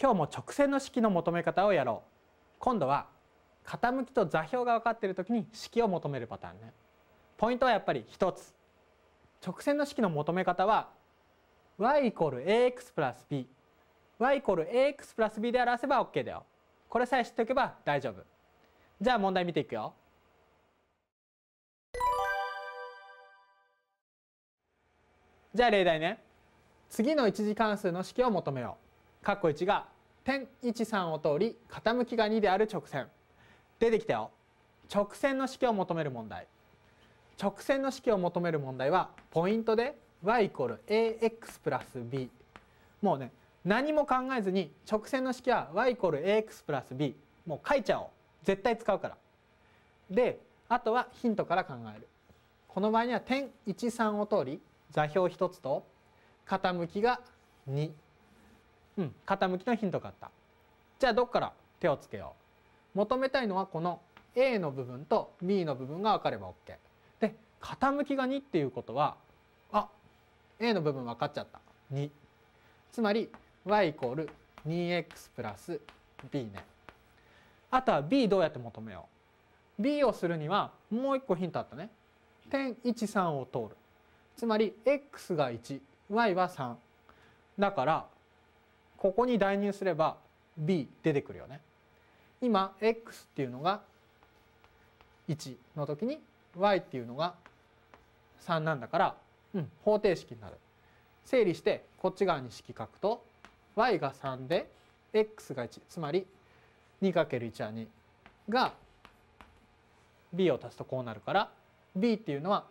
今日も直線の式の求め方をやろう今度は傾きと座標が分かっているときに式を求めるパターンねポイントはやっぱり一つ直線の式の求め方は y イコール ax プラス b y イコール ax プラス b で表せば OK だよこれさえ知っておけば大丈夫じゃあ問題見ていくよじゃあ例題ね次の一次関数の式を求めよう括弧1が点13を通り傾きが2である直線出てきたよ直線の式を求める問題直線の式を求める問題はポイントで y=ax プラス b もうね何も考えずに直線の式は y=ax プラス b もう書いちゃおう絶対使うからであとはヒントから考えるこの場合には点13を通り座標1つと傾きが2うん、傾きのヒントがあったじゃあどっから手をつけよう求めたいのはこの A の部分と B の部分が分かれば OK で傾きが2っていうことはあ A の部分分かっちゃった2つまり y イコール 2x プラス b ねあとは b どうやって求めよう b をするにはもう一個ヒントあったね点13を通るつまり x が 1y は3だからここに代入すれば b 出てくるよね。今 x っていうのが1の時に y っていうのが3なんだから、うん、方程式になる。整理してこっち側に式書くと y が3で x が1つまり 2×1 は2が b を足すとこうなるから b っていうのは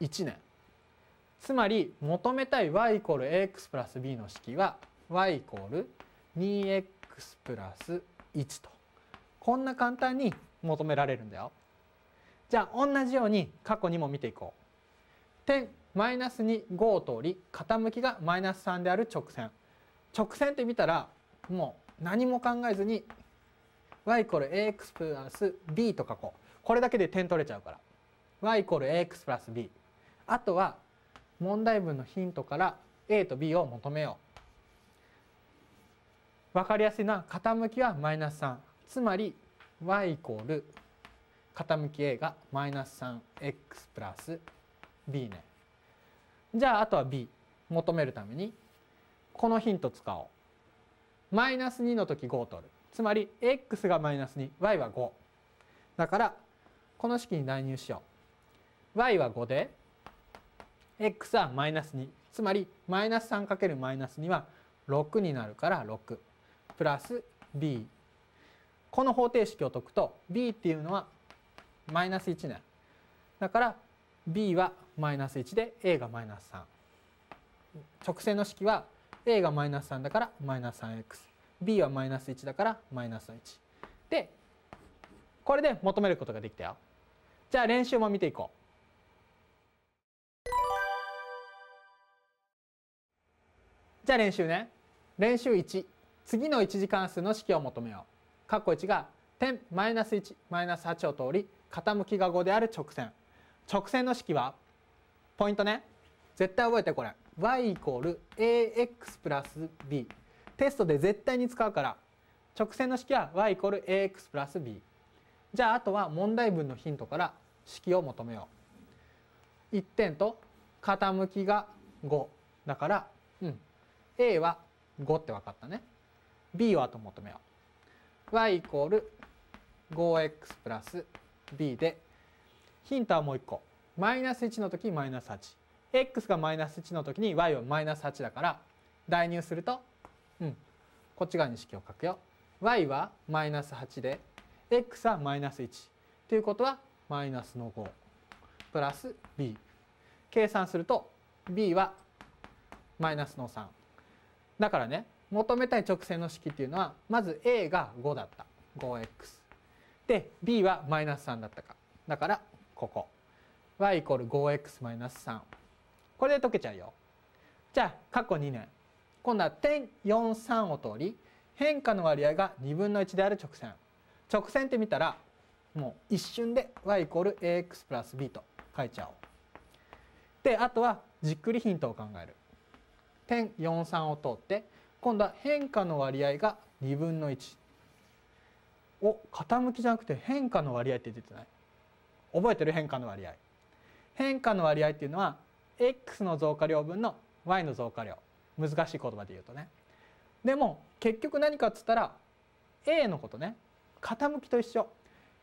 1年つまり求めたい y イコール ax プラス b の式は y イコール 2x プラス1とこんな簡単に求められるんだよ。じゃあ同じように過去にも見ていこう。点マイナス2 5通り傾きがマイナス3である直線。直線って見たらもう何も考えずに y イコール ax プラス b と書こう。これだけで点取れちゃうから。y イコール ax プラス b。あとは問題文のヒントから A と B を求めよう分かりやすいのは傾きはマイナス3つまり y イコール傾き A がマイナス 3x プラス b ねじゃああとは b 求めるためにこのヒント使おうマイナス2の時5を取るつまり x がマイナス 2y は5だからこの式に代入しよう y は5で x はマイナス2つまりマイナス3るマイナス2は6になるから6プラス b この方程式を解くと b っていうのはマイナス1になるだから b はマイナス1で a がマイナス3直線の式は a がマイナス3だからマイナス 3xb はマイナス1だからマイナス1でこれで求めることができたよじゃあ練習も見ていこうじゃあ練習ね。練習1。次の1次関数の式を求めよう。括弧1が点 -1、-8 を通り、傾きが5である直線。直線の式は、ポイントね。絶対覚えてこれ。y イコール ax プラス b。テストで絶対に使うから。直線の式は y イコール ax プラス b。じゃああとは問題文のヒントから式を求めよう。1点と傾きが5だから A は5って分かったね。B を後求めよう。y イコール 5x プラス b でヒントはもう一個。マイナス1の時マイナス8。x がマイナス1の時に y はマイナス8だから代入すると、うん、こっち側に式を書くよ。y はマイナス8で x はマイナス1。ということはマイナスの5プラス b。計算すると b はマイナスの3。だからね求めたい直線の式っていうのはまず a が5だった 5x で b はマイナス3だったかだからここ y イコール 5x-3 マイナスこれで解けちゃうよじゃあ過去2年今度は点43を通り変化の割合が2分の1である直線直線って見たらもう一瞬で y イコール ax プラス b と書いちゃおうであとはじっくりヒントを考える点ン43を通って今度は変化の割合が2分の1お傾きじゃなくて変化の割合って出てない覚えてる変化の割合変化の割合っていうのは x の増加量分の y の増加量難しい言葉で言うとねでも結局何かっつったら a のことね傾きと一緒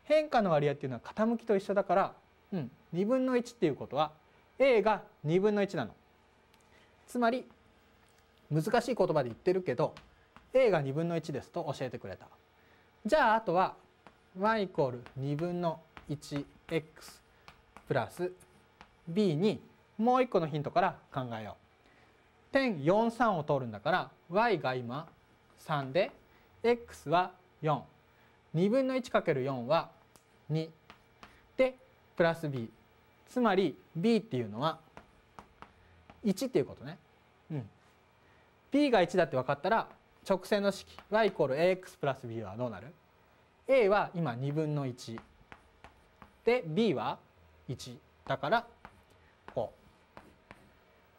変化の割合っていうのは傾きと一緒だから、うん、2分の1っていうことは a が2分の1なのつまり難しい言葉で言ってるけど A が2分の1ですと教えてくれた。じゃああとは y イコール2分の 1x プラス b にもう一個のヒントから考えよう。点43を通るんだから y が今3で x は4。2分の 1×4 は2。でプラス b。つまり b っていうのは1っていうことね。うん。p が1だって分かったら直線の式 y イコール ax プラス b はどうなる ?a は今2分の1で b は1だからこ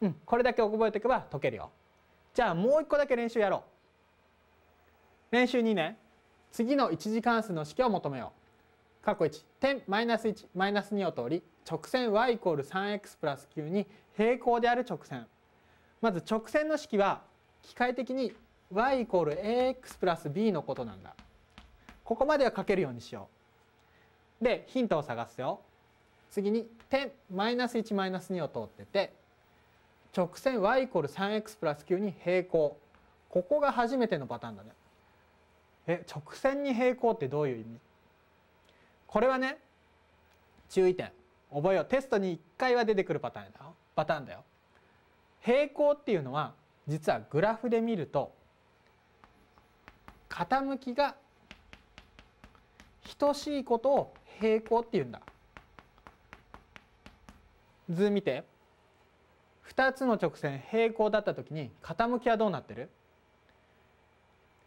う、うん、これだけ覚えておけば解けるよじゃあもう一個だけ練習やろう練習2ね次の1次関数の式を求めよう過去1点マイナス1マイナス2を通り直線 y イコール 3x プラス9に平行である直線まず直線の式は機械的に y イコール ax プラス b のことなんだ。ここまでは書けるようにしよう。で、ヒントを探すよ。次に点マイナス1マイナス2を通ってて直線 y イコール 3x プラス9に平行。ここが初めてのパターンだね。え、直線に平行ってどういう意味これはね、注意点。覚えよう。テストに1回は出てくるパターンだよ。パターンだよ。平行っていうのは実はグラフで見ると傾きが等しいことを平行って言うんだ図見て2つの直線平行だった時に傾きはどうなってる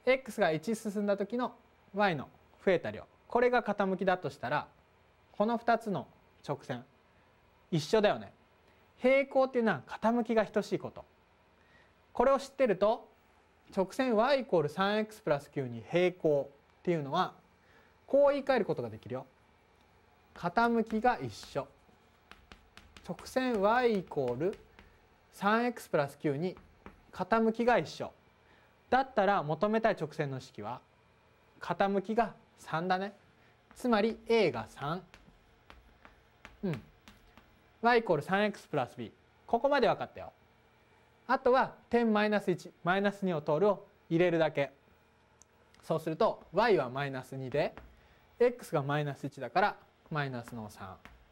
x が1進んだ時の y の増えた量これが傾きだとしたらこの2つの直線一緒だよね。平行っていうのは傾きが等しいことこれを知ってると直線 y=3x イコールプラス9に平行っていうのはこう言い換えることができるよ。傾きが一緒。直線 y=3x イコールプラス9に傾きが一緒。だったら求めたい直線の式は傾きが3だね。つまり a が3。うん。y=3x イコールプラス b。ここまで分かったよ。あとは点マイナス1マイナス2を通るを入れるだけそうすると y はマイナス2で x がマイナス1だからマイナスの3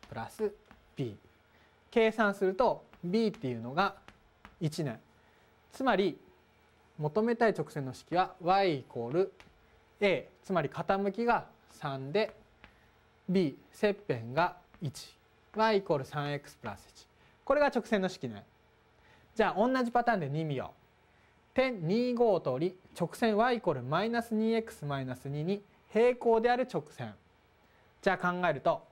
プラス b 計算すると b っていうのが1年つまり求めたい直線の式は y イコール a つまり傾きが3で b 切片が 1y イコール 3x プラス1これが直線の式ね。じゃあ同じパターンで2見よう。点25通り直線 y イコールマイナス 2x-2 マイナスに平行である直線。じゃあ考えると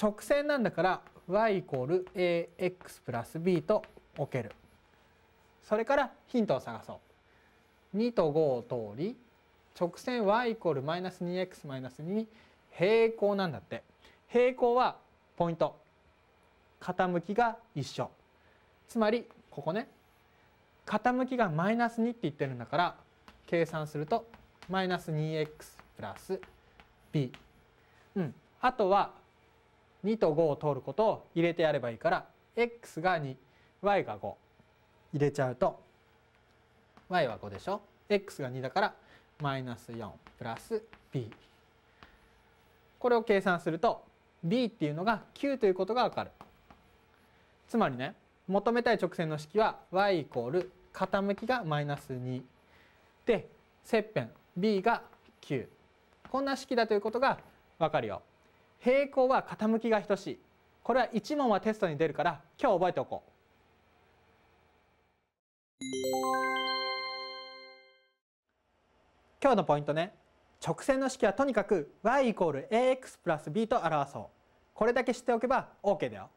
直線なんだから y イコール ax プラス b と置ける。それからヒントを探そう。2と5を通り直線 y イコールマイナス 2x-2 マイナに平行なんだって。平行はポイント。傾きが一緒。つまりここね傾きがマイナス2って言ってるんだから計算するとマイナス 2x プラス b、うん、あとは2と5を通ることを入れてやればいいから x が 2y が5入れちゃうと y は5でしょ x が2だからマイナス4プラス b これを計算すると b っていうのが9ということがわかるつまりね求めたい直線の式は y イコール傾きがマイナス2で切片 b が9こんな式だということがわかるよ。平行は傾きが等しいこれは1問はテストに出るから今日覚えておこう。今日のポイントね直線の式はとにかく y=ax+b イコールプラスと表そうこれだけ知っておけば OK だよ。